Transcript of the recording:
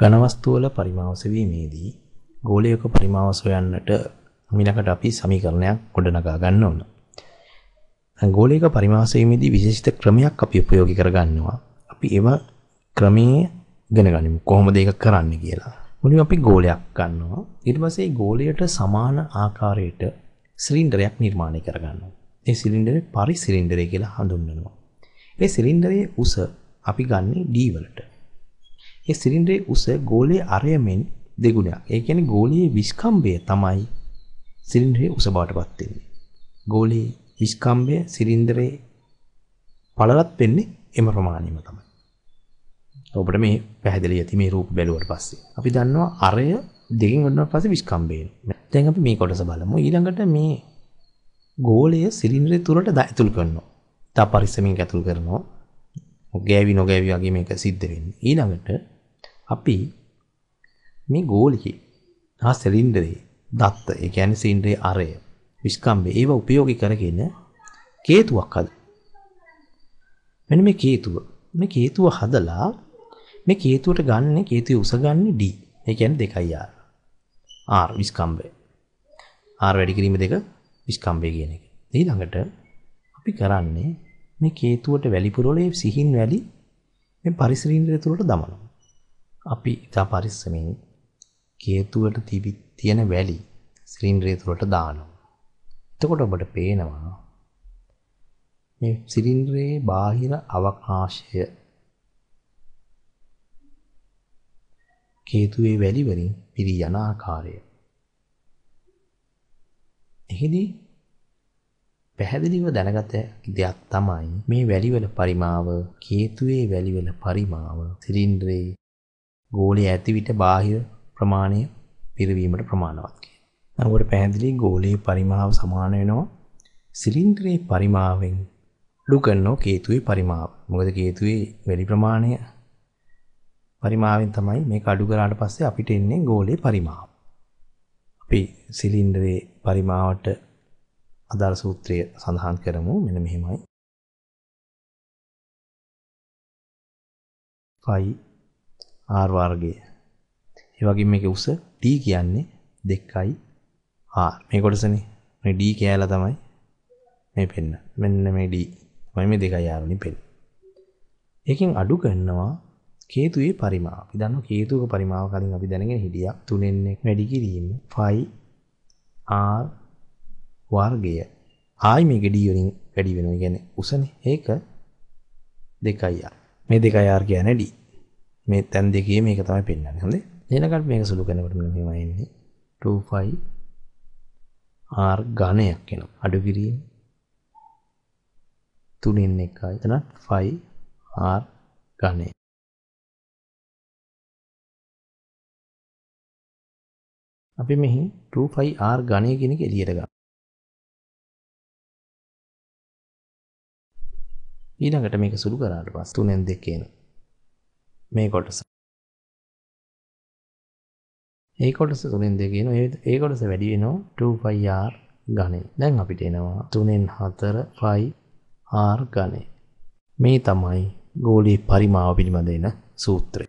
ඝනවස්තු වල පරිමාව සෙවීමේදී ගෝලයක පරිමාව සොයන්නට ඊළඟට අපි සමීකරණයක් ගොඩනගා ගන්න ඕන. ගෝලයක පරිමාව සෙවීමේදී විශේෂිත ක්‍රමයක් අපි ප්‍රයෝගික කරගන්නවා. අපි ඒව ක්‍රමයේ ඉගෙන ගනිමු. කොහොමද ඒක කරන්නේ කියලා. මුලින්ම අපි ගෝලයක් ගන්නවා. ඊට පස්සේ ගෝලයට සමාන ආකාරයට සිලින්ඩරයක් නිර්මාණය කරගන්නවා. ඒ සිලින්ඩරේ පරිසිලින්ඩරය කියලා හඳුන්වනවා. ඒ සිලින්ඩරයේ උස අපි ගන්නේ D වලට. ඒ සිලින්ඩරේ උස ගෝලයේ අරය මෙන් දෙගුණයක්. ඒ කියන්නේ ගෝලයේ විස්කම්භය තමයි සිලින්ඩරේ උස බවටපත් වෙන්නේ. ගෝලයේ විස්කම්භය සිලින්ඩරේ පළලත් වෙන්නේ එම ප්‍රමාණයම තමයි. ඔබට මේ පැහැදිලි ඇති මේ රූප බැලුවට පස්සේ. අපි දන්නවා අරය දෙකෙන් වඩනවා පස්සේ විස්කම්භය එනවා. දැන් අපි මේ කොටස බලමු. ඊළඟට මේ ගෝලය සිලින්ඩරේ තුරට ඇතුල් කරනවා. තා පරිස්සමින් ඇතුල් කරනවා. ගෑවි නොගෑවි වගේ මේක සිද්ධ වෙන්නේ. ඊළඟට අපි මේ ගෝලියේ හා සිලින්ඩරේ දත්ත ඒ කියන්නේ සිලින්ඩරේ අරය විස්කම්බේ ඒව උපයෝගී කරගෙන කේතුවක් හද. මෙන්න මේ කේතුව. මේ කේතුව හදලා මේ කේතුවට ගන්න කේතුවේ උස ගන්න D. ඒ කියන්නේ 2R. R විස්කම්බේ. R වැඩි කිරීම දෙක විස්කම්බේ කියන එක. ඊළඟට අපි කරන්නේ මේ කේතුවට වැලි පුරවලා සිහින් වැලි මේ පරිසරින්දර තුලට දමනවා. අපි ඉතා පරිස්සමින් කේතුවට තිබි තියෙන වැලි සිලින්ඩරය තුළට දානවා. එතකොට ඔබට පේනවා මේ සිලින්ඩරයේ බාහිර අවකාශය කේතුවේ වැලි වලින් පිරී යන ආකාරය. එහිදී පැහැදිලිව දැනගත දෙයක් තමයි මේ වැලිවල පරිමාව කේතුවේ වැලිවල පරිමාව සිලින්ඩරේ ගෝලයේ ඇති විට බාහිර ප්‍රමාණය පිරවීමට ප්‍රමාණවත් කියනවා. අපට පැහැදිලි ගෝලයේ පරිමාව සමාන වෙනවා සිලින්ඩරේ පරිමාවෙන් ලුකන්නෝ කේතුවේ පරිමාව. මොකද කේතුවේ වැඩි ප්‍රමාණය පරිමාවෙන් තමයි මේක අඩු කරාට පස්සේ අපිට එන්නේ ගෝලයේ පරිමාව. අපි සිලින්ඩරේ පරිමාවට අදාළ සූත්‍රය සඳහන් කරමු. මෙන්න මෙහෙමයි. 5 R වර්ගය. ඒ වගේම මේකේ උස D කියන්නේ 2යි R. මේ කොටසනේ මේ D කියලා තමයි මේ පෙන්න. මෙන්න මේ D තමයි මේ 2යි R වලින් පෙන්නේ. ඒකෙන් අඩු කරනවා කේතුයේ පරිමාව. අපි දන්නවා කේතුක පරිමාව කලින් අපි දැනගෙන හිටියා 3න් එක වැඩි කිරීම 5 R වර්ගය. ආයි මේක D වලින් වැඩි වෙනවා. කියන්නේ උසනේ. ඒක 2යි R. මේ 2යි R කියන්නේ D. මේ තැන් දෙකේ මේක තමයි පෙන්වන්නේ. හොඳේ. එනකල් මේක සුළු කරනකොට මෙන්න මෙහෙම එන්නේ 2π r ඝනයක් එනවා. අඩු කිරීම 3න් 1යි. එතන 5 r ඝනය. අපි මෙහි 2πr ඝනය කියන එක එළියට ගන්න. ඊළඟට මේක සුළු කරාට පස්සේ 3න් 2 එනවා. මේ කොටස. ඒ කොටස තුනෙන් දෙකන ඒ කොටස වැඩියනෝ 2පයිR ගනේ දැන් අපිට එනවා තුනෙන් හතර පයි ආර් ගනේ. මේ තමයි ගෝලි පරිමාව පිළිබඳ එන සූත්‍රය.